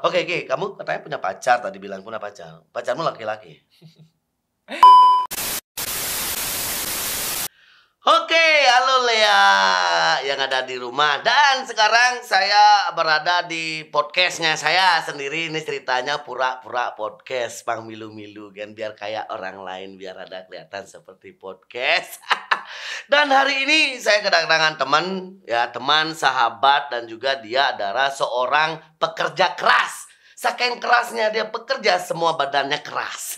Oke, okay, Ki, kamu katanya punya pacar tadi bilang punya pacar. Pacarmu laki-laki. Oke, okay, halo Lea yang ada di rumah dan sekarang saya berada di podcastnya saya sendiri ini ceritanya pura-pura podcast pang Milu Milu kan biar kayak orang lain biar ada kelihatan seperti podcast. Dan hari ini saya kedatangan teman, ya teman, sahabat, dan juga dia adalah seorang pekerja keras. Saking kerasnya dia pekerja semua badannya keras.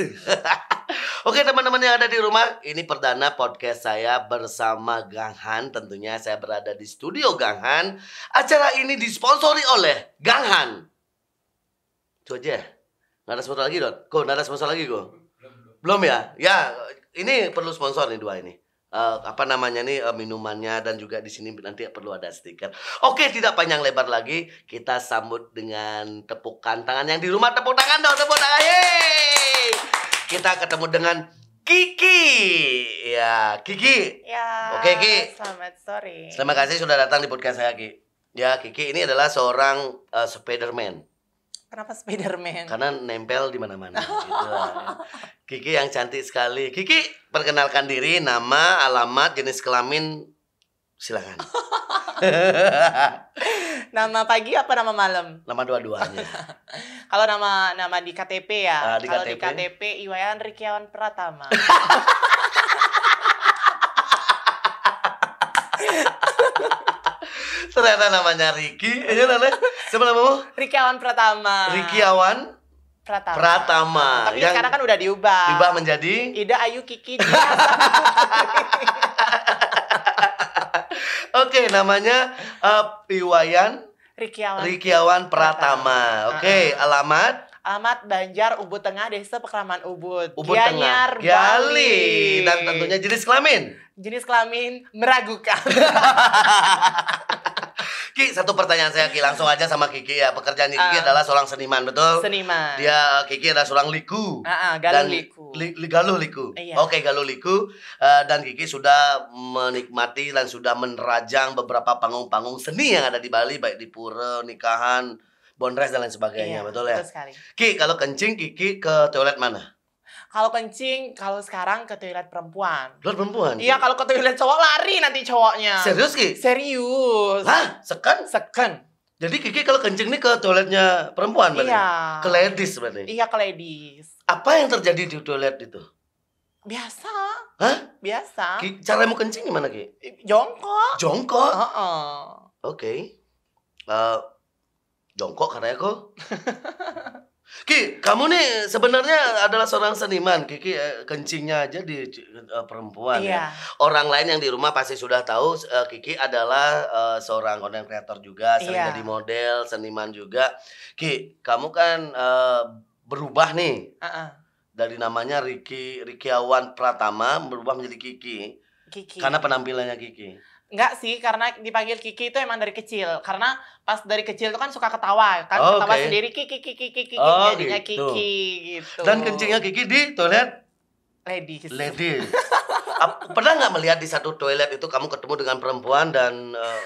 Oke teman-teman yang ada di rumah, ini perdana podcast saya bersama Gang Han. Tentunya saya berada di studio Gang Han. Acara ini disponsori oleh Gang Han. Itu aja. Nggak ada sponsor lagi, dong. Kok nggak ada sponsor lagi, kok? Belum, belum. belum ya? Ya, ini perlu sponsor nih dua ini uh, apa namanya nih uh, minumannya dan juga di sini nanti perlu ada stiker. Oke, tidak panjang lebar lagi, kita sambut dengan tepukan tangan yang di rumah tepuk tangan dong, tepuk tangan. Yeay! Kita ketemu dengan Kiki. Ya, Kiki. Ya. Oke, Kiki. Selamat sore. Terima kasih sudah datang di podcast saya, Kiki. Ya, Kiki ini adalah seorang uh, Spiderman. Kenapa Spiderman? Karena nempel di mana-mana. gitu ya. Kiki yang cantik sekali. Kiki, perkenalkan diri, nama, alamat, jenis kelamin, silakan. nama pagi apa nama malam? Nama dua-duanya. Kalau nama nama di KTP ya. Uh, di Kalau KTP. di KTP Iwayan Rikiawan Pratama ternyata namanya Ricky ini namanya iya, iya. siapa namamu Ricky Awan Pratama Ricky Awan Pratama. Pratama. Tapi yang sekarang kan udah diubah. Diubah menjadi Ida Ayu Kiki. Oke, okay, namanya uh, Piwayan Rikiawan. Rikiawan Pratama. Oke, okay, alamat Alamat Banjar Ubud Tengah Desa Pekraman Ubud. Ubud Gianyar, Tengah. Bali. Dan tentunya jenis kelamin. Jenis kelamin meragukan. Ki, satu pertanyaan saya ki langsung aja sama Kiki ya. Pekerjaan Kiki uh, adalah seorang seniman, betul? Seniman. Dia Kiki adalah seorang liku. Uh, uh, galuh dan, liku. Li, li, galuh liku. Iya. Oke, okay, galuh liku uh, dan Kiki sudah menikmati dan sudah menerajang beberapa panggung-panggung seni yang ada di Bali baik di pura, nikahan, bonres dan lain sebagainya, iya, betul ya? Betul sekali. Ki, kalau kencing Kiki ke toilet mana? kalau kencing kalau sekarang ke toilet perempuan. Toilet perempuan? Iya, kalau ke toilet cowok lari nanti cowoknya. Serius Ki? Serius. Hah? Seken? Seken. Jadi Kiki kalau kencing nih ke toiletnya perempuan berarti? Iya. Ke ladies berarti? Iya, ke ladies. Apa yang terjadi di toilet itu? Biasa. Hah? Biasa. Ki, cara mau kencing gimana Ki? Jongkok. Jongkok? Uh -uh. Oke. Okay. Uh, eh, jongkok karena aku. Ki, kamu nih sebenarnya adalah seorang seniman. Kiki eh, kencingnya aja di uh, perempuan ya. iya. ya. Orang lain yang di rumah pasti sudah tahu uh, eh, Kiki adalah uh, seorang konten kreator juga, iya. sering iya. jadi model, seniman juga. Ki, kamu kan uh, berubah nih. Uh -uh. Dari namanya Riki Rikiawan Pratama berubah menjadi Kiki. Kiki. Karena penampilannya Kiki. Enggak sih, karena dipanggil Kiki itu emang dari kecil. Karena pas dari kecil itu kan suka ketawa, kan oh, ketawa okay. sendiri Kiki Kiki Kiki Kiki oh, jadinya gitu. Kiki gitu. Dan kencingnya Kiki di toilet ladies. Ladies. pernah nggak melihat di satu toilet itu kamu ketemu dengan perempuan dan uh...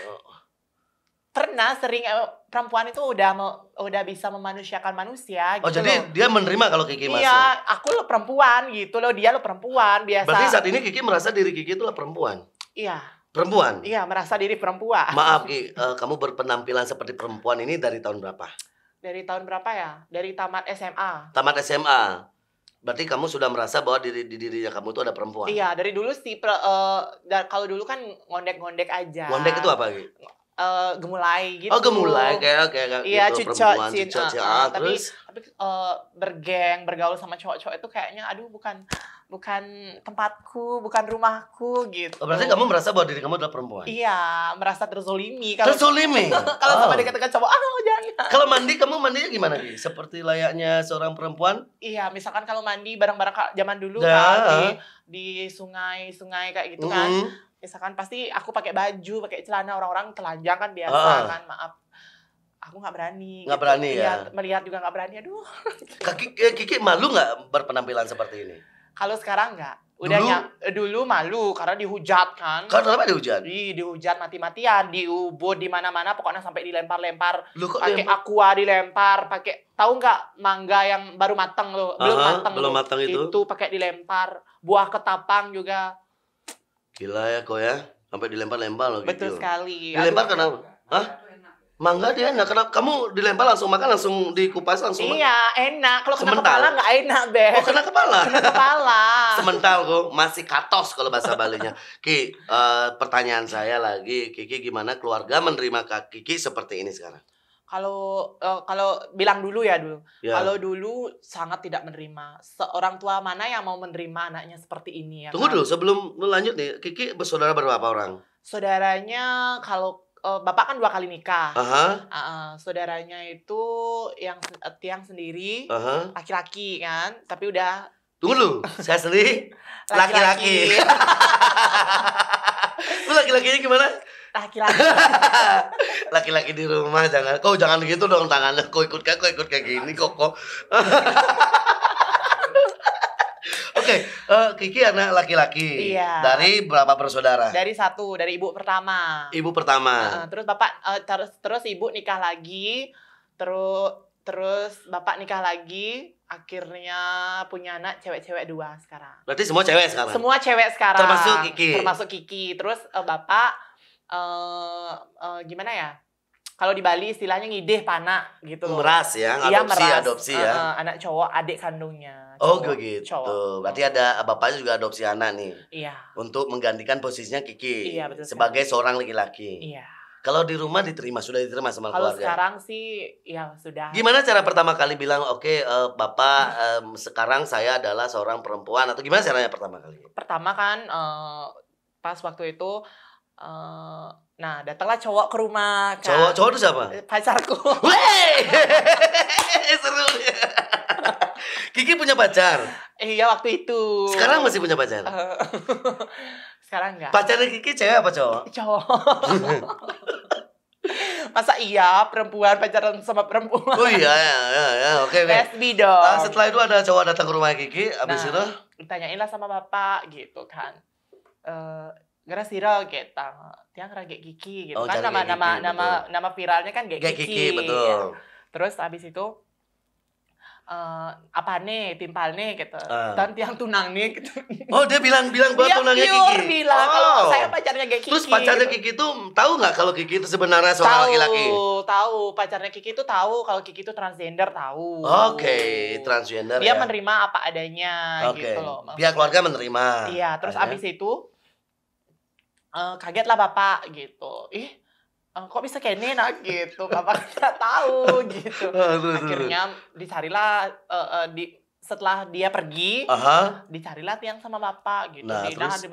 pernah sering eh, perempuan itu udah udah bisa memanusiakan manusia oh, gitu. Oh, jadi loh. dia menerima kalau Kiki masuk. Iya, aku lo perempuan gitu loh, dia lo perempuan biasa. Berarti saat ini Kiki merasa diri Kiki itu lo perempuan. Iya. Perempuan. Iya, merasa diri perempuan. Maaf, Ki, uh, eh, kamu berpenampilan seperti perempuan ini dari tahun berapa? Dari tahun berapa ya? Dari tamat SMA. Tamat SMA. Berarti kamu sudah merasa bahwa diri di dirinya kamu tuh ada perempuan. Iya, dari dulu sih uh, kalau dulu kan ngondek-ngondek aja. Ngondek itu apa, Ki? uh, eh, gemulai gitu. Oh, gemulai kayak kayak Iya, gitu, cucok sih. Uh, uh, tapi tapi uh, bergeng, bergaul sama cowok-cowok itu kayaknya aduh bukan bukan tempatku, bukan rumahku gitu. Oh, berarti kamu merasa bahwa diri kamu adalah perempuan? Iya, merasa terzolimi. Kalau, terzolimi? kalau oh. sama dekat-dekat cowok, ah oh, jangan. Kalau mandi, kamu mandinya gimana nih? Seperti layaknya seorang perempuan? Iya, misalkan kalau mandi bareng-bareng zaman dulu nah. kan di, sungai-sungai kayak gitu mm -hmm. kan. Misalkan pasti aku pakai baju, pakai celana orang-orang telanjang kan biasa ah. ah. kan, maaf aku gak berani Gak gitu. berani ya melihat juga gak berani aduh kaki eh, kiki malu gak berpenampilan seperti ini kalau sekarang enggak. Udah dulu? Ya, dulu malu karena dihujat kan. Kalau kenapa dihujat? Di dihujat mati-matian, di di mana-mana pokoknya sampai dilempar-lempar. Pakai aqua dilempar, pakai tahu nggak mangga yang baru matang loh, belum Aha, mateng. Belum loh. mateng itu. Itu pakai dilempar, buah ketapang juga. Gila ya kok ya, sampai dilempar-lempar loh Betul gitu. Betul sekali. Dilempar Aduh, kenapa? Hah? Mangga dia enak. karena kamu dilempar langsung makan langsung dikupas langsung? Iya, enak. Kalau kena kepala nggak enak, deh. Oh, kena kepala. Kena kepala. Sementara kok masih katos kalau bahasa Balinya. Ki, uh, pertanyaan saya lagi, Kiki gimana keluarga menerima Kak Kiki seperti ini sekarang? Kalau uh, kalau bilang dulu ya dulu. Ya. Kalau dulu sangat tidak menerima. Seorang tua mana yang mau menerima anaknya seperti ini ya? Tunggu kan? dulu sebelum lanjut nih, Kiki bersaudara berapa orang? Saudaranya kalau uh, bapak kan dua kali nikah. Uh -huh. uh, saudaranya itu yang uh, tiang sendiri, laki-laki uh -huh. kan, tapi udah dulu saya sendiri laki-laki. lu laki-lakinya gimana? Laki-laki. laki-laki di rumah jangan. Kau jangan gitu dong tangannya. Kau ikut kayak kau ikut kayak gini kok okay. uh, eh, Kiki anak laki-laki. Iya. Dari berapa bersaudara? Dari satu, dari ibu pertama. Ibu pertama. Uh, terus bapak uh, terus terus ibu nikah lagi, terus terus bapak nikah lagi, akhirnya punya anak cewek-cewek dua sekarang. Berarti semua cewek sekarang? Semua cewek sekarang. Termasuk Kiki. Termasuk Kiki. Terus uh, bapak uh, uh, gimana ya? Kalau di Bali istilahnya ngideh panak gitu Meras ya, iya, adopsi, iya, meras, adopsi ya. Uh, anak cowok adik kandungnya. Oh cowok, gitu. Cowok. Berarti ada bapaknya juga adopsi anak nih. Iya. Untuk menggantikan posisinya Kiki. Iya betul. Sebagai seorang laki-laki. Iya. Kalau di rumah diterima sudah diterima sama keluarga. Kalau sekarang sih ya sudah. Gimana cara pertama kali bilang oke okay, uh, eh, bapak um, sekarang saya adalah seorang perempuan atau gimana caranya pertama kali? Pertama kan uh, pas waktu itu uh, nah datanglah cowok ke rumah. Kan? Cowok cowok itu siapa? Pacarku. Wey! Seru ya. Kiki punya pacar. Iya waktu itu. Sekarang masih punya pacar. Uh, sekarang enggak. Pacarnya Kiki cewek apa cowok? Cowok. Masa iya perempuan pacaran sama perempuan? Oh iya, iya, iya, iya. oke, oke. Lesbi dong. Nah, setelah itu ada cowok datang ke rumah Kiki, abis nah, itu? Ditanyain lah sama bapak gitu kan. Eh, uh, gara sira gitu. Tiang gak Kiki gitu oh, kan nama nama nama nama viralnya kan Gek Kiki. Kiki betul. Ya. Terus abis itu uh, apa nih timpal nih gitu uh. Ah. dan tiang tunang nih gitu oh dia bilang bilang buat dia tunangnya pure Kiki bilang oh. kalau saya pacarnya kayak Kiki terus pacarnya Kiki itu tahu nggak kalau Kiki itu sebenarnya seorang laki-laki tahu tahu pacarnya Kiki itu tahu kalau Kiki itu transgender tahu oke okay. transgender dia ya. menerima apa adanya okay. gitu loh pihak keluarga menerima iya terus abis itu uh, eh, kaget lah bapak gitu ih Eh, kok bisa kayak ini gitu bapak tidak tahu gitu ah, akhirnya dicarilah uh, uh, di setelah dia pergi Aha. dicarilah tiang sama bapak gitu nah, Dina terus?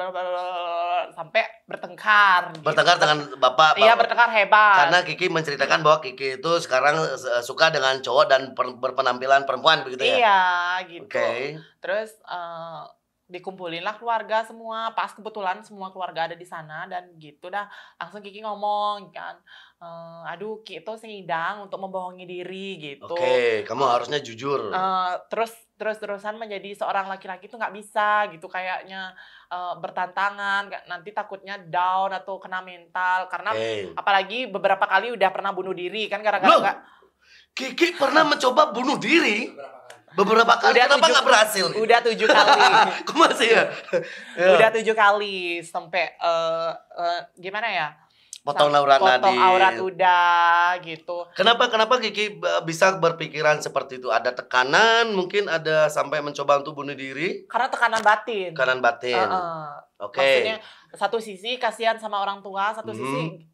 sampai bertengkar gitu. bertengkar dengan bapak iya bertengkar hebat karena Kiki menceritakan bahwa Kiki itu sekarang suka dengan cowok dan per, berpenampilan perempuan begitu ya iya gitu okay. terus uh, dikumpulin lah keluarga semua pas kebetulan semua keluarga ada di sana dan gitu dah langsung Kiki ngomong kan e, aduh Kiki itu sengidang untuk membohongi diri gitu oke okay, kamu harusnya jujur e, terus terus terusan menjadi seorang laki-laki itu nggak bisa gitu kayaknya e, bertantangan nanti takutnya down atau kena mental karena hey. apalagi beberapa kali udah pernah bunuh diri kan gara-gara Kiki pernah mencoba bunuh diri Beberapa kali. Udah Kenapa nggak berhasil? Nih? Udah tujuh kali. Kok masih ya? Udah ya. tujuh kali sampai uh, uh, gimana ya? potong aurat potong aurat udah gitu. Kenapa kenapa Kiki eh, bisa berpikiran seperti itu? Ada tekanan mungkin ada sampai mencoba untuk bunuh diri? Karena tekanan batin. Tekanan batin. Uh, uh. Oke. Okay. Maksudnya satu sisi kasihan sama orang tua, satu hmm. sisi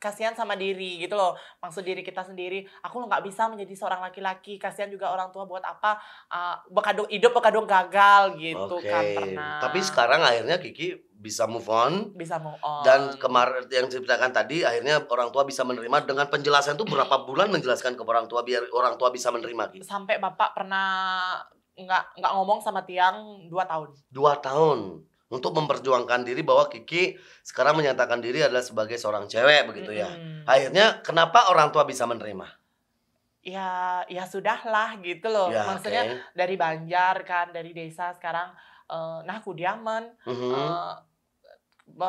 kasihan sama diri gitu loh maksud diri kita sendiri aku lo nggak bisa menjadi seorang laki-laki kasihan juga orang tua buat apa uh, bekadung hidup bekadung gagal gitu okay. kan pernah tapi sekarang akhirnya Kiki bisa move on bisa move on dan kemarin yang ceritakan tadi akhirnya orang tua bisa menerima dengan penjelasan tuh berapa bulan menjelaskan ke orang tua biar orang tua bisa menerima Kiki sampai bapak pernah nggak nggak ngomong sama tiang dua tahun dua tahun untuk memperjuangkan diri bahwa Kiki sekarang menyatakan diri adalah sebagai seorang cewek begitu ya. Hmm. Akhirnya kenapa orang tua bisa menerima? Ya, ya sudahlah gitu loh. Ya, Maksudnya okay. dari Banjar kan, dari desa sekarang uh, nah diaman. uh mm-hmm. eh, -huh.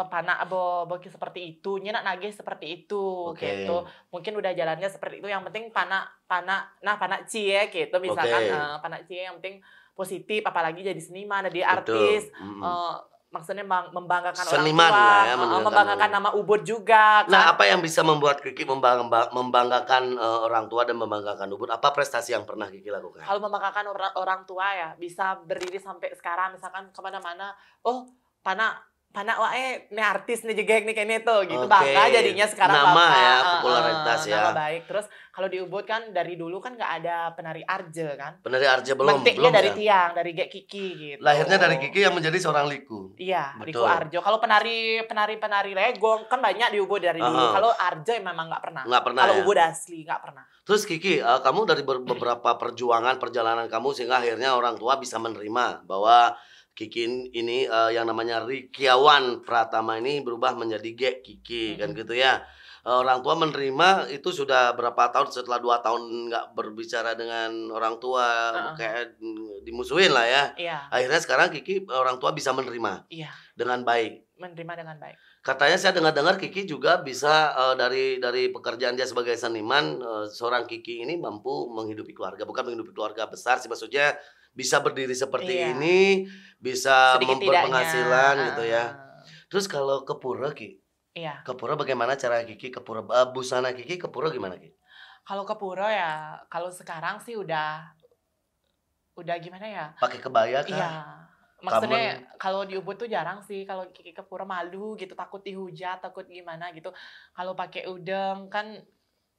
uh, panak bo, bo seperti itu, nyenak nage seperti itu okay. gitu. Mungkin udah jalannya seperti itu. Yang penting panak panak nah panak cie gitu misalkan okay. uh, eh, panak cie yang penting positif apalagi jadi seniman jadi artis mm -hmm. uh, maksudnya membanggakan Seniman orang tua, lah ya, membanggakan nama Ubud juga. Nah, kan? Nah, apa yang bisa membuat Kiki membanggakan eh, orang tua dan membanggakan Ubud? Apa prestasi yang pernah Kiki lakukan? Kalau membanggakan orang tua ya, bisa berdiri sampai sekarang, misalkan kemana-mana, oh panah panak wae eh, nih artis nih jegek nih kayaknya tuh gitu okay. bangga jadinya sekarang nama ya popularitas uh, uh, ya nama baik terus kalau di Ubud kan dari dulu kan nggak ada penari arje kan penari arje belum Mentiknya belum dari ya? tiang dari gek kiki gitu lahirnya dari kiki yang menjadi seorang liku iya Betul. liku arjo kalau penari penari penari legong kan banyak di Ubud dari uh -huh. dulu kalau arje memang nggak pernah nggak pernah kalau ya? Ubud asli nggak pernah terus kiki uh, kamu dari beberapa perjuangan perjalanan kamu sehingga akhirnya orang tua bisa menerima bahwa Kiki ini uh, yang namanya Rikiawan Pratama ini berubah menjadi G Kiki hmm. kan gitu ya. Uh, orang tua menerima itu sudah berapa tahun setelah dua tahun nggak berbicara dengan orang tua uh kayak dimusuhin lah ya. Yeah. Akhirnya sekarang Kiki orang tua bisa menerima yeah. dengan baik. Menerima dengan baik. Katanya saya dengar-dengar Kiki juga bisa uh, dari dari pekerjaan dia sebagai seniman uh, seorang Kiki ini mampu menghidupi keluarga, bukan menghidupi keluarga besar sih maksudnya bisa berdiri seperti iya. ini, bisa memperpenghasilan uh. gitu ya. Terus kalau ke Pura Ki, iya. ke Pura bagaimana cara Kiki ke Pura uh, eh, busana Kiki ke Pura gimana Kiki Kalau ke Pura ya, kalau sekarang sih udah udah gimana ya? Pakai kebaya kan? Iya maksudnya kalau di Ubud tuh jarang sih kalau Kiki ke Pura malu gitu takut dihujat takut gimana gitu kalau pakai udeng kan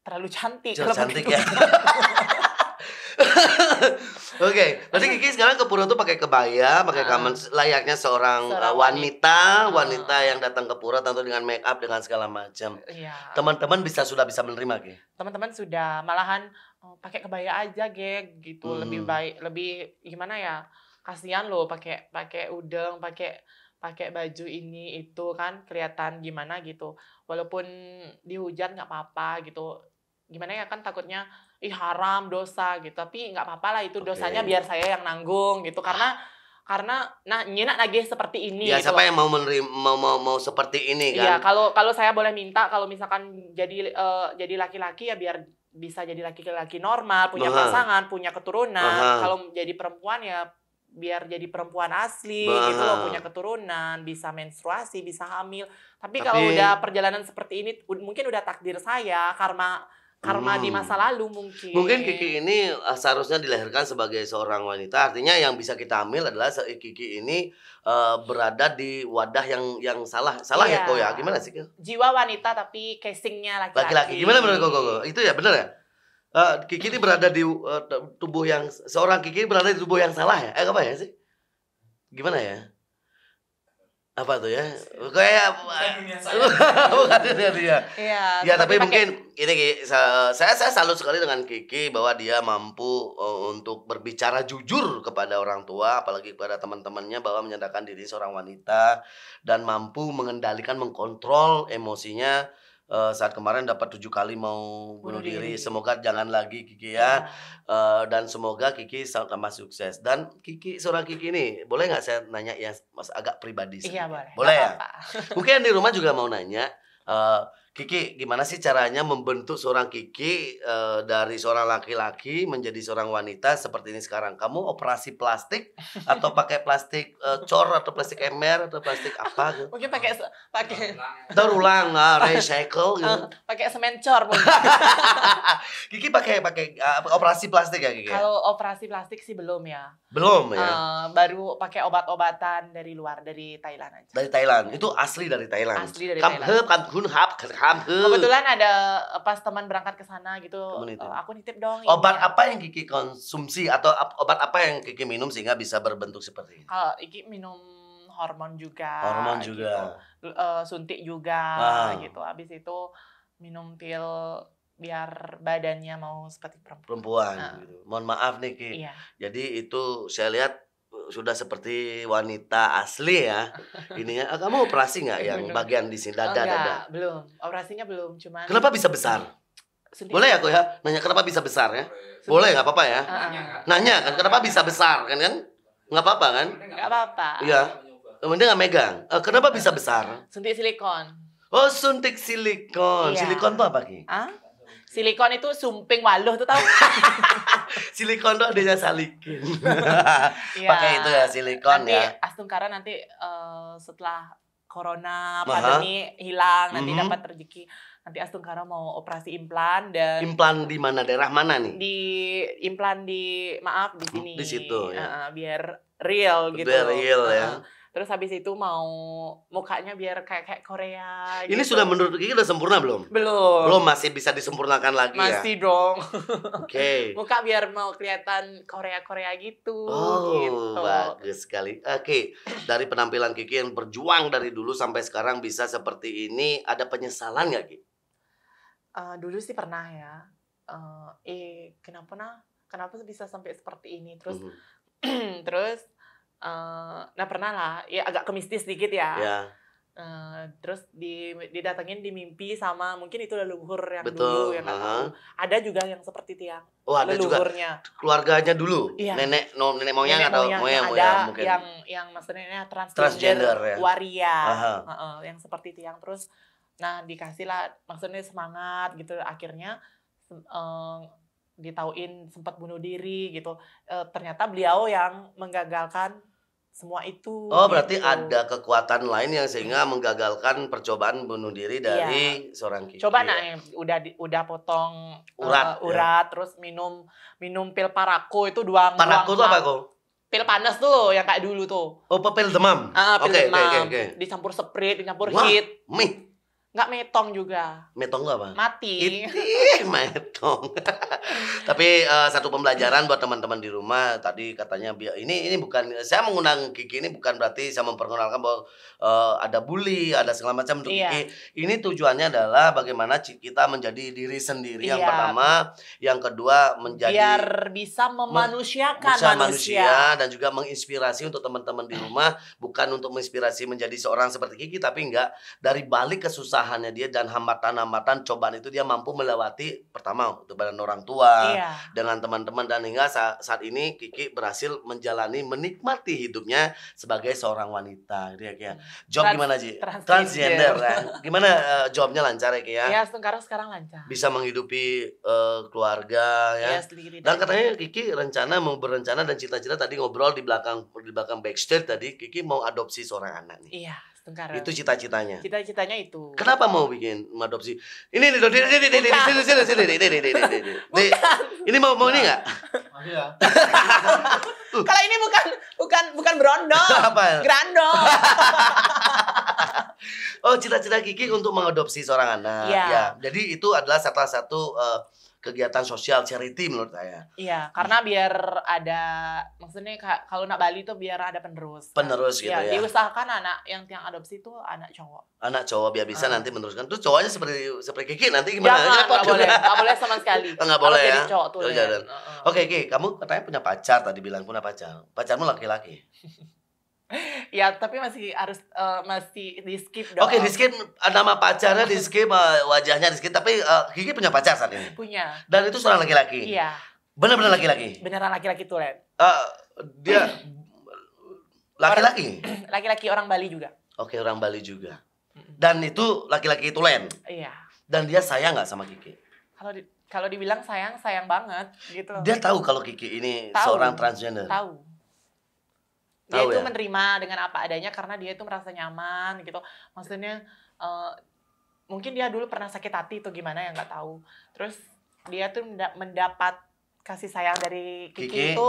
terlalu cantik Terlalu cantik ya Oke, okay. berarti Kiki sekarang ke Pura tuh pakai kebaya, pakai kamen layaknya seorang, seorang uh, wanita, wanita, wanita yang datang ke Pura tentu dengan make up dengan segala macam. Iya. Teman-teman bisa sudah bisa menerima, Ki? Teman-teman sudah, malahan oh, pakai kebaya aja, Ge, gitu hmm. lebih baik, lebih gimana ya? kasihan loh pakai pakai udeng pakai pakai baju ini itu kan kelihatan gimana gitu walaupun dihujat nggak apa-apa gitu gimana ya kan takutnya ih haram dosa gitu tapi nggak apa-apa lah itu dosanya biar saya yang nanggung gitu karena karena nah nyenak lagi seperti ini ya gitu siapa yang mau menerima mau, mau mau seperti ini iya, kan iya kalau kalau saya boleh minta kalau misalkan jadi uh, jadi laki-laki ya biar bisa jadi laki-laki normal punya -huh. pasangan punya keturunan -huh. kalau jadi perempuan ya biar jadi perempuan asli bah. gitu loh punya keturunan bisa menstruasi bisa hamil tapi, tapi kalau udah perjalanan seperti ini mungkin udah takdir saya karma karma hmm. di masa lalu mungkin. Mungkin Kiki ini eh, seharusnya dilahirkan sebagai seorang wanita. Artinya yang bisa kita hamil adalah Kiki ini uh, berada di wadah yang yang salah. Salah ya iya. ya kok ya? Gimana sih? Jiwa wanita tapi casingnya laki-laki. laki Gimana menurut kok? Itu ya benar ya? uh, Kiki ini berada di uh, tubuh yang seorang Kiki berada di tubuh yang salah ya? Eh apa ya sih? Gimana ya? Apa tuh ya? Kayak ya, bukan dunia dia. Iya. Ya tapi mungkin ini saya saya salut sekali dengan Kiki bahwa dia mampu eh, untuk berbicara jujur kepada orang tua, apalagi kepada teman-temannya bahwa menyatakan diri seorang wanita dan mampu mengendalikan, mengkontrol emosinya uh, saat kemarin dapat tujuh kali mau bunuh diri. diri. Semoga jangan lagi Kiki ya. Uh, dan semoga Kiki selalu sama sukses. Dan Kiki seorang Kiki ini boleh nggak saya nanya yang Mas agak pribadi sih. Iya boleh. Boleh Apa ya. Apa ya. Mungkin di rumah juga mau nanya. Uh, Kiki, gimana sih caranya membentuk seorang Kiki uh, dari seorang laki-laki menjadi seorang wanita seperti ini sekarang? Kamu operasi plastik atau pakai plastik uh, cor atau plastik MR atau plastik apa gitu? Mungkin pakai pakai Terulang, ulang, uh, recycle gitu. pakai semen cor mungkin. Kiki pakai pakai uh, operasi plastik ya Kiki? Kalau operasi plastik sih belum ya. Belum ya. Uh, baru pakai obat-obatan dari luar dari Thailand aja. Dari Thailand. Itu asli dari Thailand. Asli dari Kam Thailand. Kam kan Hap Kebetulan ada eh, pas teman berangkat ke sana gitu, oh, aku nitip dong. Obat ini. Ya. apa yang Kiki konsumsi atau obat apa yang Kiki minum sehingga bisa berbentuk seperti ini? Kalau Kiki minum hormon juga. Hormon juga. Gitu. Uh, suntik juga wow. gitu. Habis itu minum pil biar badannya mau seperti perempuan. Perempuan nah. gitu. Mohon maaf nih Kiki. Iya. Jadi itu saya lihat sudah seperti wanita asli ya. ini ya kamu operasi nggak yang bagian di sini dada oh, dada? Belum. Operasinya belum, cuman Kenapa bisa besar? Sendiri. Boleh ya aku ya? Nanya kenapa bisa besar ya? Sendiri. Boleh nggak apa-apa ya? Ah, ah. Nanya, Nanya kan kenapa bisa besar kan kan? Nggak apa-apa kan? Nggak apa-apa. Iya. Kemudian nggak megang. Uh, kenapa bisa besar? Suntik silikon. Oh suntik silikon. Iya. Silikon tuh apa ki? Ah? Silikon itu sumping waluh tuh tau? silikon tuh adanya salikin. ya. Pakai itu ya silikon nanti, ya. Astungkara nanti uh, setelah corona pandemi -huh. hilang nanti mm -hmm. dapat rezeki nanti Astungkara mau operasi implan dan implan di mana daerah mana nih di implan di maaf di oh, sini di situ ya. uh, biar real gitu biar real uh, ya terus habis itu mau mukanya biar kayak kayak Korea ini gitu. sudah menurut Kiki udah sempurna belum belum belum masih bisa disempurnakan lagi ya? masih ya? dong oke okay. muka biar mau kelihatan Korea Korea gitu oh gitu. bagus sekali oke okay. dari penampilan Kiki yang berjuang dari dulu sampai sekarang bisa seperti ini ada penyesalan nggak Kiki uh, eh, dulu sih pernah ya uh, eh kenapa nah kenapa bisa sampai seperti ini terus mm -hmm. terus Eh, nah pernah lah, ya agak kemistis dikit ya. Yeah. Ya. Uh, terus di, didatengin di mimpi sama mungkin itu leluhur yang Betul. dulu yang uh -huh. ada juga yang seperti tiang ya. oh, ada leluhurnya juga keluarganya dulu yeah. nenek no, nenek moyang nenek atau moyang, moyang, moyang mungkin. yang yang maksudnya ya, transgender, transgender ya. waria uh -huh. Uh yang seperti tiang terus nah dikasih lah maksudnya semangat gitu akhirnya uh, ditauin sempat bunuh diri gitu e, ternyata beliau yang menggagalkan semua itu. Oh, berarti gitu. ada kekuatan lain yang sehingga menggagalkan percobaan bunuh diri iya. dari seorang Kiki. Coba nah, iya. eh, yang udah di, udah potong urat, uh, eh, urat ya. terus minum minum pil paraku itu dua Parako itu apa kok? Pil panas tuh yang kayak dulu tuh. Oh, pil demam. Uh, pil okay, demam. Okay, okay. Dicampur sprit, dicampur Wah, hit. Mie. Nggak metong juga. Metong gak apa? Mati. Itih, metong. Tapi uh, satu pembelajaran buat teman-teman di rumah tadi katanya ini ini bukan saya mengundang Kiki ini bukan berarti saya memperkenalkan bahwa uh, ada bully, ada segala macam untuk iya. Kiki. Ini tujuannya adalah bagaimana kita menjadi diri sendiri iya. yang pertama, yang kedua menjadi biar bisa memanusiakan bisa manusia. manusia dan juga menginspirasi untuk teman-teman di rumah bukan untuk menginspirasi menjadi seorang seperti Kiki tapi enggak dari balik kesusahan hanya dia dan hambatan-hambatan cobaan itu dia mampu melewati pertama untuk badan orang tua iya. dengan teman-teman dan hingga saat, saat ini Kiki berhasil menjalani menikmati hidupnya sebagai seorang wanita gitu ya job Trans gimana sih transgender, ya. gimana uh, jobnya lancar ya kayak ya sekarang sekarang lancar bisa menghidupi uh, keluarga ya, ya dan katanya Kiki rencana mau berencana dan cita-cita tadi ngobrol di belakang di belakang backstage tadi Kiki mau adopsi seorang anak nih iya Tengkaran. Itu cita-citanya. Cita-citanya itu. Kenapa mau bikin mengadopsi? Ini nih, ini ini ini ini ini ini ini ini ini ini. Ini mau mau ini enggak? Kalau ini bukan bukan bukan brondong. Apa? Grandong. oh, cita-cita Kiki untuk mengadopsi seorang anak. Ya. Jadi itu adalah salah satu kegiatan sosial charity menurut saya. Iya, karena biar ada maksudnya kalau nak Bali tuh biar ada penerus. Kan. Penerus kan? gitu ya. ya. Diusahakan anak yang tiang adopsi itu anak cowok. Anak cowok biar bisa hmm. nanti meneruskan. Terus cowoknya seperti seperti Kiki nanti ya, gimana? Jangan, nggak gitu. boleh, nggak boleh sama sekali. Oh, nggak boleh ya. Jadi cowok ya. Oke, Kiki, kamu katanya punya pacar tadi bilang punya pacar. Pacarmu laki-laki. ya tapi masih harus uh, masih di skip dong. Oke okay, di skip eh, nama pacarnya di skip uh, eh, wajahnya di skip tapi uh, Kiki punya pacar saat ini. Punya. Dan itu seorang laki-laki. Iya. Benar-benar laki-laki. Beneran laki-laki tuh Ren. Uh, dia laki-laki. Laki-laki orang Bali juga. Oke okay, orang Bali juga. Dan itu laki-laki itu Len. Iya. Dan dia sayang nggak sama Kiki? Kalau di, kalau dibilang sayang sayang banget gitu. Dia tahu kalau Kiki ini tahu. seorang transgender. Tahu dia itu ya? menerima dengan apa adanya karena dia itu merasa nyaman gitu maksudnya uh, mungkin dia dulu pernah sakit hati itu gimana ya nggak tahu terus dia tuh mendapat kasih sayang dari Kiki, Kiki. itu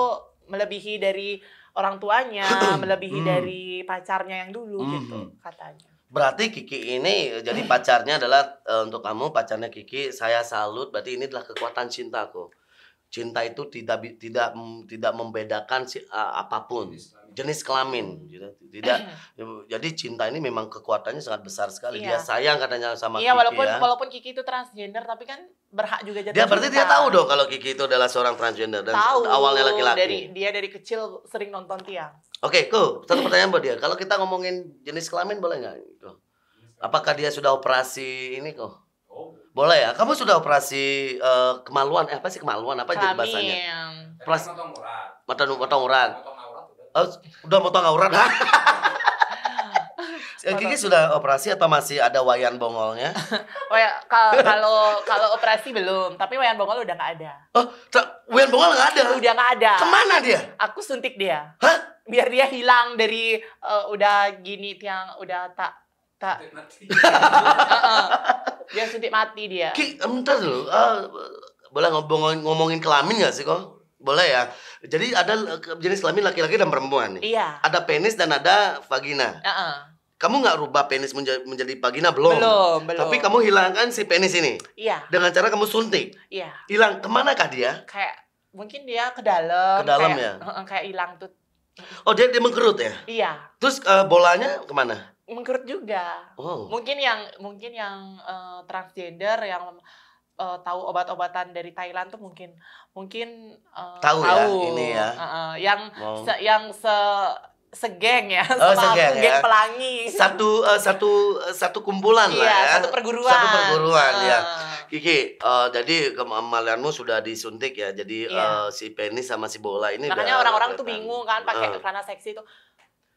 melebihi dari orang tuanya melebihi hmm. dari pacarnya yang dulu hmm. gitu katanya Berarti Kiki ini eh, jadi pacarnya adalah uh, untuk kamu pacarnya Kiki saya salut berarti ini adalah kekuatan cintaku cinta itu tidak tidak tidak membedakan si, uh, apapun jenis kelamin gitu. tidak jadi cinta ini memang kekuatannya sangat besar sekali iya. dia sayang katanya sama iya, Kiki walaupun ya. walaupun Kiki itu transgender tapi kan berhak juga jadi dia berarti dia tahu dong kalau Kiki itu adalah seorang transgender dan tahu, awalnya laki-laki dari dia dari kecil sering nonton tiang oke okay, satu pertanyaan buat dia kalau kita ngomongin jenis kelamin boleh nggak apakah dia sudah operasi ini kok boleh ya? Kamu sudah operasi uh, kemaluan eh, apa sih kemaluan apa jadi bahasanya? Operasi mata urat. Mata urat. udah. Uh, udah motong aurat. Eh, Kiki sudah operasi atau masih ada wayan bongolnya? oh ya, kalau kalau operasi belum, tapi wayan bongol udah nggak ada. Oh, wayan bongol nggak ada? Udah nggak ada. Kemana dia? Aku suntik dia. Hah? Biar dia hilang dari uh, udah gini yang udah tak tak -uh. suntik mati dia Ki, bentar dulu uh, ah, boleh ngomong ngomongin kelamin gak sih kok boleh ya jadi ada jenis kelamin laki-laki dan perempuan nih iya ada penis dan ada vagina uh -uh. Kamu nggak rubah penis menjadi, menjadi vagina belum? Belum, belum. Tapi kamu hilangkan si penis ini. Iya. Dengan cara kamu suntik. Iya. Hilang kemana kah dia? Kayak mungkin dia ke dalam. Ke dalam kayak, ya. Kayak hilang tuh. Oh dia dia mengkerut ya? Iya. Terus uh, bolanya kemana? mengkerut juga. Oh. Mungkin yang mungkin yang uh, transgender yang uh, tahu obat-obatan dari Thailand tuh mungkin mungkin uh, eh, tahu, tahu ya ini ya. Uh, uh, yang wow. se, yang se segeng ya oh, sama segeng, geng ya. pelangi satu uh, satu satu kumpulan iya, lah ya satu perguruan satu perguruan uh. ya Kiki uh, jadi kemalianmu sudah disuntik ya jadi yeah. Iya. uh, si penis sama si bola ini makanya orang-orang tuh bingung kan pakai uh. seksi tuh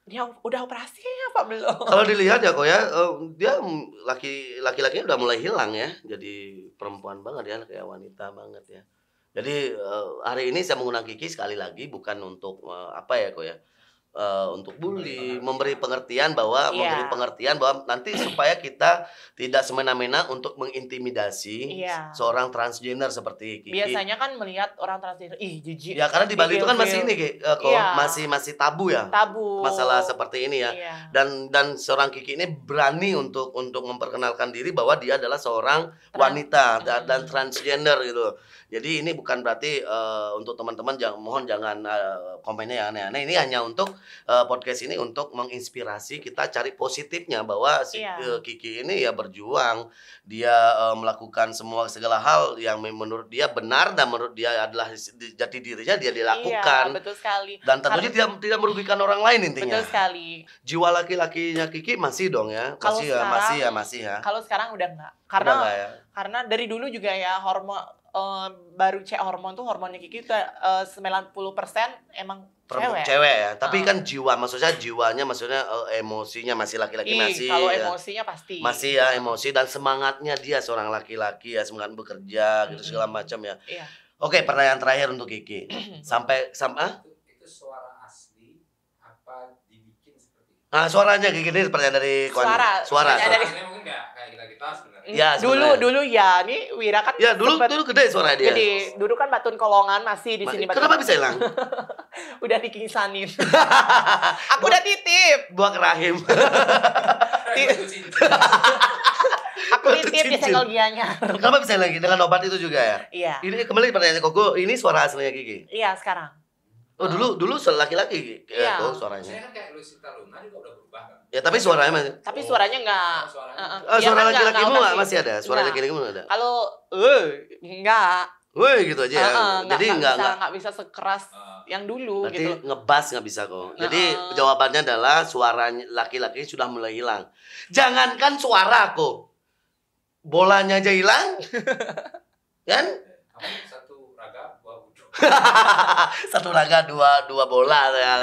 dia udah operasi apa ya, belum? Kalau dilihat ya kok ya, eh, dia laki laki lakinya udah mulai hilang ya, jadi perempuan banget ya, kayak wanita banget ya. Jadi eh, hari ini saya mengundang Kiki sekali lagi bukan untuk eh, apa ya kok ya, uh, untuk bully, memberi pengertian bahwa yeah. memberi pengertian bahwa nanti supaya kita tidak semena-mena untuk mengintimidasi yeah. seorang transgender seperti Kiki. Biasanya kan melihat orang transgender, ih jijik. Ya karena di Bali itu kan masih ini Kiki, uh, kok masih masih tabu ya. Tabu. Masalah seperti ini ya. Yeah. Dan dan seorang Kiki ini berani untuk untuk memperkenalkan diri bahwa dia adalah seorang Trans wanita hmm. dan transgender gitu. Jadi ini bukan berarti uh, untuk teman-teman jangan mohon jangan uh, komennya yang aneh-aneh. Ini hanya untuk uh, podcast ini untuk menginspirasi kita cari positifnya bahwa si yeah. Iya. uh, Kiki ini ya berjuang, dia uh, melakukan semua segala hal yang menurut dia benar dan menurut dia adalah jati dirinya dia iya, dilakukan. Iya, betul sekali. Dan tentunya Harus... tidak tidak merugikan orang lain intinya. Betul sekali. Jiwa laki-lakinya Kiki masih dong ya. Kalau masih sekarang, ya, masih ya, masih ya. Kalau sekarang udah enggak. Karena udah enggak ya? karena dari dulu juga ya hormon Eh, baru cek hormon tuh hormonnya Kiki tuh eh, sembilan puluh persen emang cewek. cewek ya, tapi uh. kan jiwa maksudnya jiwanya maksudnya uh, emosinya masih laki-laki masih. Kalau ya, emosinya pasti. Masih ya emosi dan semangatnya dia seorang laki-laki ya semangat bekerja mm -hmm. gitu segala macam ya. Iya. Oke, pertanyaan terakhir untuk Kiki. sampai sama ah? nah suaranya kayak gini pertanyaan dari Suara. Suara. Ya, dari Ya, dulu dulu ya, nih Wira kan Ya, dulu dulu gede suara dia. Jadi, dulu kan Batun Kolongan masih di Ma sini Batun. Ya kenapa bisa hilang? udah dikisanin. Aku udah titip. Buang rahim. Aku titip di segel gianya. Kenapa bisa lagi dengan obat itu juga ya? Iya. Ini kembali pertanyaan Koko, ini suara aslinya Gigi. Iya, sekarang. Oh dulu dulu laki-laki eh, ya. tuh suaranya. Saya kan kayak Lucinta Luna juga udah berubah kan. Ya tapi suaranya masih. Tapi suaranya enggak. Oh, suaranya. Uh, oh, kan suara laki-lakimu enggak masih ada. Suara laki-lakimu ada. Kalau eh enggak. Woi gitu aja ya. Uh, Jadi enggak enggak enggak bisa sekeras uh, yang dulu Nanti gitu. ngebas enggak bisa kok. Jadi uh, jawabannya adalah suaranya laki-laki sudah mulai hilang. Jangankan suara kok. Bolanya aja hilang. kan? Satu raga dua dua bola ya.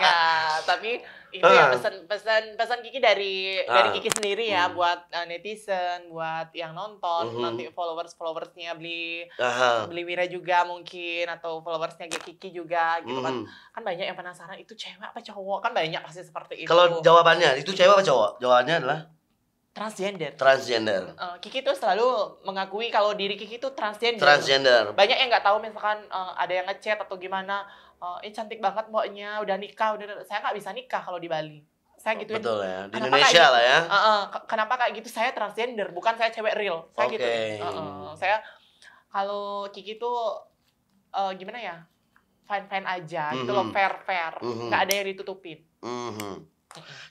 ya tapi itu ya ah. pesan pesan pesan Kiki dari uh. dari ah. Kiki sendiri ya hmm. buat uh, netizen, buat yang nonton, uh hmm. -huh. nanti followers followersnya beli uh-huh. beli Wira juga mungkin atau followersnya Kiki juga gitu kan. hmm kan. Kan banyak yang penasaran itu cewek apa cowok kan banyak pasti seperti itu. Kalau jawabannya itu cewek apa cowok? Jawabannya adalah transgender. Transgender. Uh, Kiki tuh selalu mengakui kalau diri Kiki tuh transgender. Transgender. Banyak yang nggak tahu misalkan uh, ada yang ngechat atau gimana, uh, eh cantik banget mbaknya, udah nikah, udah saya nggak bisa nikah kalau di Bali. Saya gitu. Betul ya, di Indonesia gitu? lah ya. Uh, uh, kenapa kayak gitu? Saya transgender, bukan saya cewek real. Saya okay. gitu. Uh, uh, saya kalau Kiki tuh uh, gimana ya? Fine fine aja, mm -hmm. gitu loh mm-hmm. fair fair, mm-hmm. nggak mm -hmm. Gak ada yang ditutupin. Mm -hmm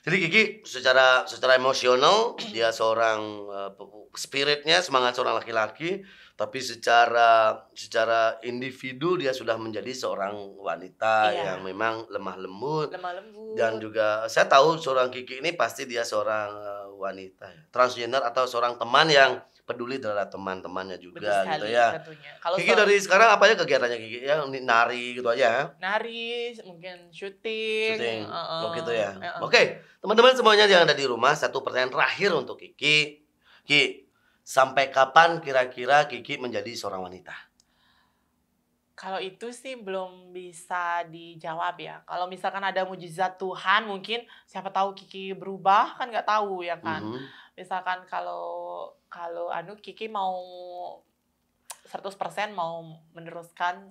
jadi Kiki secara secara emosional dia seorang uh, spiritnya semangat seorang laki-laki, tapi secara secara individu dia sudah menjadi seorang wanita iya. yang memang lemah lembut. Lemah lembut. Dan juga saya tahu seorang Kiki ini pasti dia seorang uh, wanita ya, transgender atau seorang teman yang peduli terhadap teman-temannya juga gitu ya. Kalau Kiki dari sekarang apa aja kegiatannya Kiki ya nari gitu aja ya? Nari, mungkin syuting. Syuting, uh, oh, gitu ya. Uh, Oke, okay. teman-teman semuanya yang ada di rumah, satu pertanyaan terakhir untuk Kiki. Kiki, sampai kapan kira-kira Kiki menjadi seorang wanita? Kalau itu sih belum bisa dijawab ya. Kalau misalkan ada mujizat Tuhan, mungkin siapa tahu Kiki berubah kan nggak tahu ya kan. Mm -hmm. Misalkan kalau kalau anu Kiki mau 100% mau meneruskan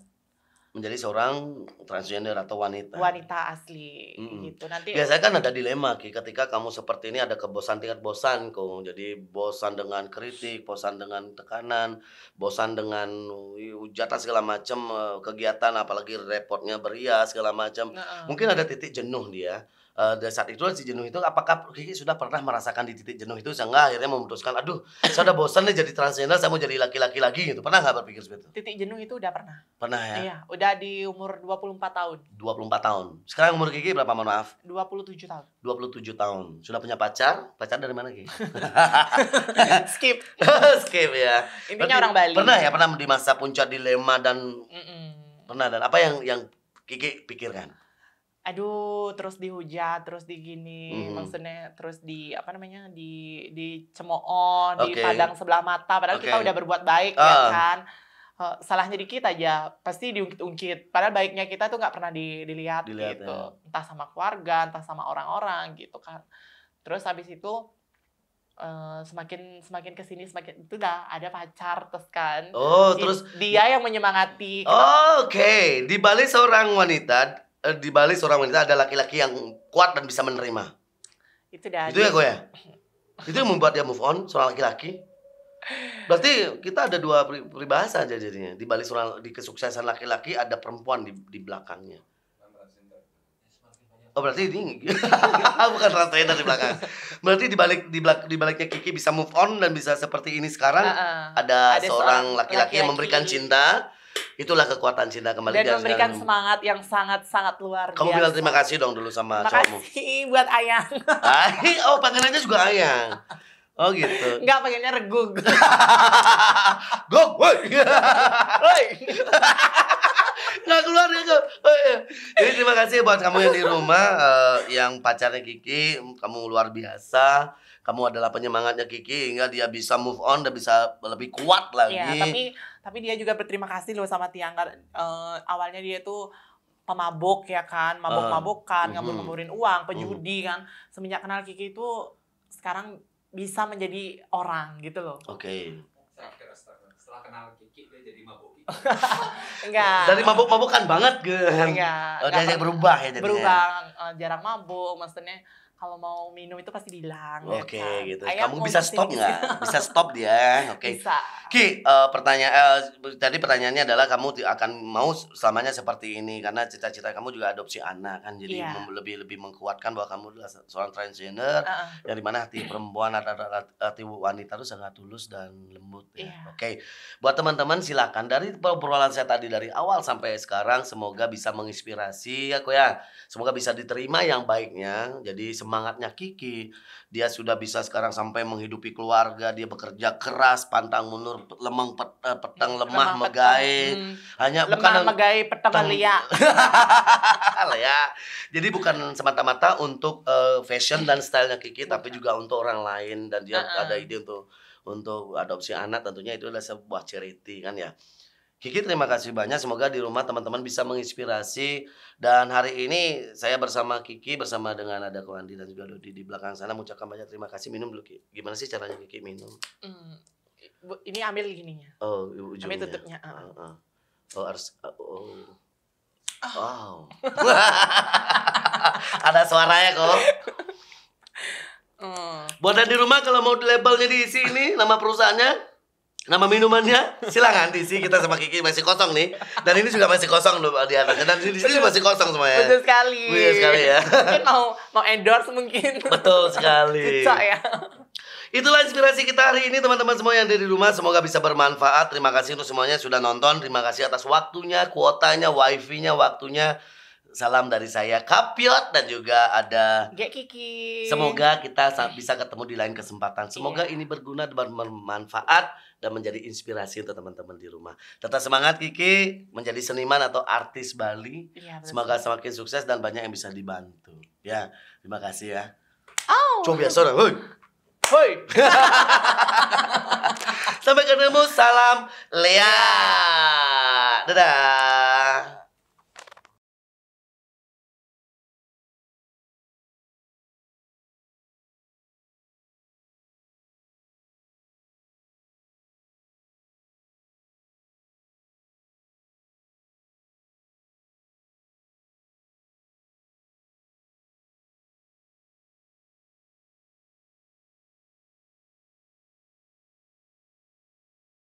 menjadi seorang transgender atau wanita. Wanita asli -hmm. gitu. Nanti biasanya kan ada dilema Ki ketika kamu seperti ini ada kebosan tingkat bosan kok. Jadi bosan dengan kritik, bosan dengan tekanan, bosan dengan hujatan segala macam eh, kegiatan apalagi repotnya berias segala macam. Mungkin ada titik jenuh dia uh, saat itu si jenuh itu apakah Kiki sudah pernah merasakan di titik jenuh itu sehingga akhirnya memutuskan aduh saya udah bosan nih jadi transgender saya mau jadi laki-laki lagi gitu pernah nggak berpikir seperti itu titik jenuh itu udah pernah pernah ya iya udah di umur 24 tahun 24 tahun sekarang umur Kiki berapa mohon maaf 27 tahun 27 tahun sudah punya pacar pacar dari mana Kiki skip skip ya intinya Berarti, orang Bali pernah ya pernah di masa puncak dilema dan mm -mm. pernah dan apa yang yang Kiki pikirkan aduh terus dihujat terus digini mm. maksudnya terus di apa namanya di di cemoon okay. di padang sebelah mata padahal okay. kita udah berbuat baik uh. ya ah. kan uh, salahnya dikit aja pasti diungkit-ungkit padahal baiknya kita tuh nggak pernah di, dilihat, dilihat gitu ya. entah sama keluarga entah sama orang-orang gitu kan terus habis itu Uh, semakin semakin kesini semakin itu dah ada pacar terus kan oh terus dia yang menyemangati gitu. oh, oke okay. di balik seorang wanita Eh, di balik seorang wanita ada laki-laki yang kuat dan bisa menerima. Itu dah. Itu ya gue ya. Itu yang membuat dia move on seorang laki-laki. Berarti kita ada dua peribahasa aja jadinya. Di balik seorang di kesuksesan laki-laki ada perempuan di, di belakangnya. Oh berarti ini bukan rasa dari di belakang. Berarti di balik di belak di baliknya Kiki bisa move on dan bisa seperti ini sekarang uh, uh, ada, ada seorang laki-laki yang memberikan cinta itulah kekuatan cinta kembali dan memberikan sekarang. semangat yang sangat sangat luar kamu biasa. Kamu bilang terima kasih dong dulu sama terima cowokmu. buat ayang. Ay, oh panggilannya juga ayang. Oh gitu. Enggak pengennya regug. Gog, woi. Woi. Enggak keluar ya kok. Jadi terima kasih buat kamu yang di rumah uh, yang pacarnya Kiki, kamu luar biasa. Kamu adalah penyemangatnya Kiki hingga dia bisa move on dan bisa lebih kuat iya, lagi. Ya, tapi tapi dia juga berterima kasih loh sama Tiang uh, awalnya dia tuh pemabok ya kan mabok-mabokan uh, ah. ngabur-ngaburin uang mm-hmm. penjudi uh, mm-hmm. kan semenjak kenal Kiki itu sekarang bisa menjadi orang gitu loh oke okay. setelah kenal Kiki dia jadi mabok enggak dari mabuk-mabukan banget kan enggak, oh, enggak dia berubah ya jadinya. berubah eh, jarang mabuk maksudnya kalau mau minum itu pasti bilang. Ya oke, okay, ya gitu. Ayah Kamu bisa stop nggak? Bisa stop dia. Oke. Okay. Bisa. Ki, uh, eh, pertanyaan uh, eh, tadi pertanyaannya adalah kamu akan mau selamanya seperti ini karena cita-cita kamu juga adopsi anak kan, jadi yeah. Iya. lebih lebih mengkuatkan bahwa kamu adalah seorang transgender uh -uh. yang dimana hati perempuan atau hati wanita itu sangat tulus dan lembut. Ya. Yeah. Oke, okay. buat teman-teman silakan dari perolahan saya tadi dari awal sampai sekarang semoga bisa menginspirasi aku ya, semoga bisa diterima yang baiknya. Jadi semoga semangatnya Kiki dia sudah bisa sekarang sampai menghidupi keluarga dia bekerja keras pantang mundur lemang pet, uh, petang iya, lemah, lemah megai hmm. hanya lemah bukan megai petang lia ya jadi bukan semata-mata untuk uh, fashion dan stylenya Kiki tapi juga untuk orang lain dan dia uh -uh. ada ide untuk untuk adopsi anak tentunya itu adalah sebuah charity kan ya Kiki terima kasih banyak. Semoga di rumah teman-teman bisa menginspirasi. Dan hari ini saya bersama Kiki, bersama dengan ada Ko dan juga Dodi di belakang sana. Mengucapkan banyak terima kasih. Minum dulu Kiki. Gimana sih caranya Kiki minum? Mm, ini ambil gininya. Oh, ujungnya. Ambil tutupnya. Uh. Oh, harus. oh. Oh. Wow. ada suaranya kok. Mm. Oh. Buat di rumah kalau mau labelnya di sini, nama perusahaannya Nama minumannya silakan diisi kita sama Kiki masih kosong nih dan ini sudah masih kosong loh di atasnya dan di sini masih kosong semuanya. Betul sekali. Betul iya, sekali ya. Mungkin mau mau endorse mungkin. Betul sekali. Cucok ya. Itulah inspirasi kita hari ini teman-teman semua yang dari rumah semoga bisa bermanfaat. Terima kasih untuk semuanya sudah nonton. Terima kasih atas waktunya, kuotanya, wifi-nya, waktunya salam dari saya Kapiot dan juga ada Gek Kiki. Semoga kita bisa ketemu di lain kesempatan. Semoga yeah. ini berguna dan bermanfaat dan menjadi inspirasi untuk teman-teman di rumah. Tetap semangat Kiki menjadi seniman atau artis Bali. Yeah, iya, Semoga semakin sukses dan banyak yang bisa dibantu. Ya, terima kasih ya. Oh. Coba biasa, hoi. Hoi. Sampai ketemu, salam Lea. Dadah.